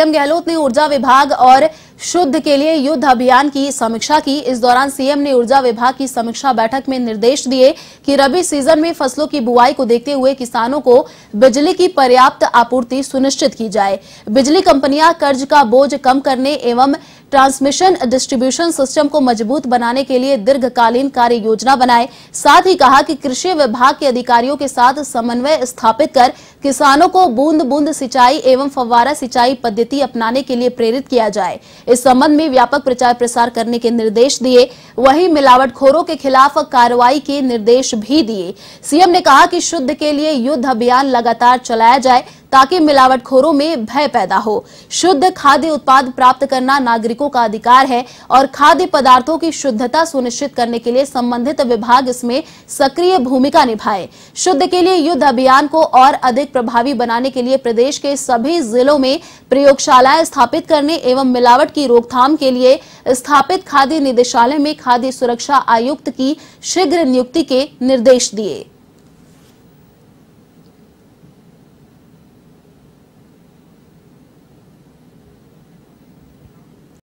CM Gehlot ने ऊर्जा विभाग और शुद्ध के लिए युद्ध अभियान की समीक्षा की इस दौरान सीएम ने ऊर्जा विभाग की समीक्षा बैठक में निर्देश दिए कि रबी सीजन में फसलों की बुआई को देखते हुए किसानों को बिजली की पर्याप्त आपूर्ति सुनिश्चित की जाए बिजली कंपनियां कर्ज का बोझ कम करने एवं ट्रांसमिशन डिस्ट्रीब्यूशन सिस्टम को मजबूत बनाने के लिए दीर्घकालीन कार्य योजना बनाए साथ ही कहा कि कृषि विभाग के अधिकारियों के साथ समन्वय स्थापित कर किसानों को बूंद बूंद सिंचाई एवं फव्वारा सिंचाई पद्धति अपनाने के लिए प्रेरित किया जाए इस संबंध में व्यापक प्रचार प्रसार करने के निर्देश दिए वहीं मिलावटखोरों के खिलाफ कार्रवाई के निर्देश भी दिए सीएम ने कहा कि शुद्ध के लिए युद्ध अभियान लगातार चलाया जाए ताकि मिलावटखोरों में भय पैदा हो शुद्ध खाद्य उत्पाद प्राप्त करना नागरिकों का अधिकार है और खाद्य पदार्थों की शुद्धता सुनिश्चित करने के लिए संबंधित विभाग इसमें सक्रिय भूमिका निभाए शुद्ध के लिए युद्ध अभियान को और अधिक प्रभावी बनाने के लिए प्रदेश के सभी जिलों में प्रयोगशालाएं स्थापित करने एवं मिलावट की रोकथाम के लिए स्थापित खाद्य निदेशालय में खाद्य सुरक्षा आयुक्त की शीघ्र नियुक्ति के निर्देश दिए